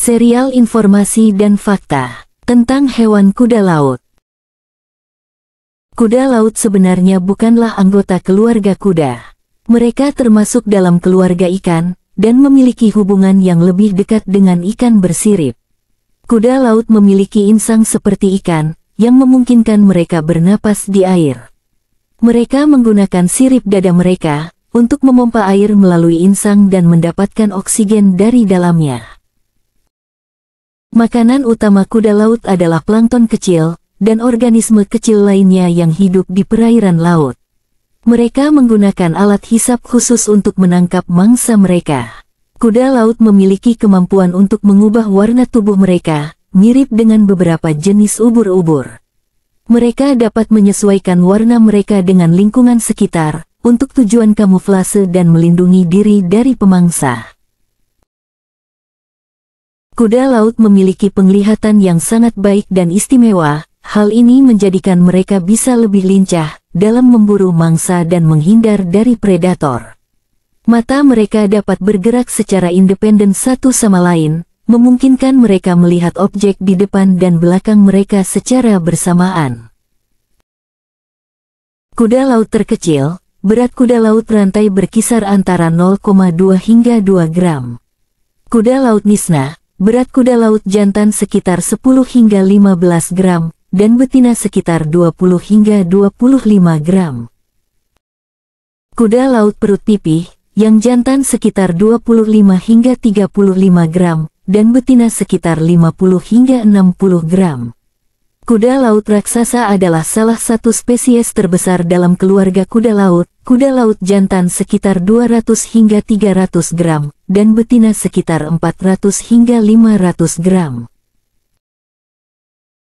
serial informasi dan fakta tentang hewan kuda laut. Kuda laut sebenarnya bukanlah anggota keluarga kuda. Mereka termasuk dalam keluarga ikan dan memiliki hubungan yang lebih dekat dengan ikan bersirip. Kuda laut memiliki insang seperti ikan, yang memungkinkan mereka bernapas di air. Mereka menggunakan sirip dada mereka untuk memompa air melalui insang dan mendapatkan oksigen dari dalamnya. Makanan utama kuda laut adalah plankton kecil, dan organisme kecil lainnya yang hidup di perairan laut. Mereka menggunakan alat hisap khusus untuk menangkap mangsa mereka. Kuda laut memiliki kemampuan untuk mengubah warna tubuh mereka, mirip dengan beberapa jenis ubur-ubur. Mereka dapat menyesuaikan warna mereka dengan lingkungan sekitar, untuk tujuan kamuflase dan melindungi diri dari pemangsa. Kuda laut memiliki penglihatan yang sangat baik dan istimewa, hal ini menjadikan mereka bisa lebih lincah dalam memburu mangsa dan menghindar dari predator. Mata mereka dapat bergerak secara independen satu sama lain, memungkinkan mereka melihat objek di depan dan belakang mereka secara bersamaan. Kuda laut terkecil, berat kuda laut rantai berkisar antara 0,2 hingga 2 gram. Kuda laut Nisna, berat kuda laut jantan sekitar 10 hingga 15 gram, dan betina sekitar 20 hingga 25 gram. Kuda laut perut pipih, yang jantan sekitar 25 hingga 35 gram, dan betina sekitar 50 hingga 60 gram. Kuda laut raksasa adalah salah satu spesies terbesar dalam keluarga kuda laut. Kuda laut jantan sekitar 200 hingga 300 gram, dan betina sekitar 400 hingga 500 gram.